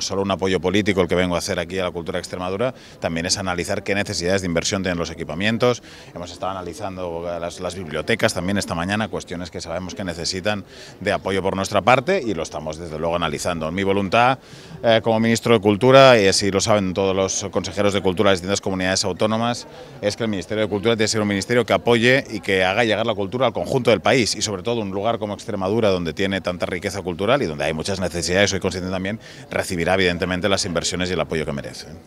no solo un apoyo político el que vengo a hacer aquí a la cultura de Extremadura, también es analizar qué necesidades de inversión tienen los equipamientos. Hemos estado analizando las, bibliotecas también esta mañana, cuestiones que sabemos que necesitan de apoyo por nuestra parte y lo estamos desde luego analizando. En mi voluntad eh, como ministro de Cultura, y así lo saben todos los consejeros de Cultura de distintas comunidades autónomas, es que el Ministerio de Cultura tiene que ser un ministerio que apoye y que haga llegar la cultura al conjunto del país, y sobre todo un lugar como Extremadura, donde tiene tanta riqueza cultural y donde hay muchas necesidades, soy consciente también, recibirá evidentemente las inversiones y el apoyo que merecen.